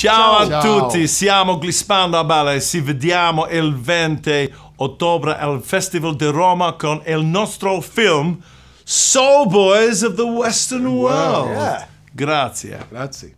Ciao, Ciao, a tutti, siamo Glispando a Bala e ci vediamo il 20 ottobre al Festival di Roma con il nostro film Soul Boys of the Western World. Wow. Yeah. Grazie. Grazie.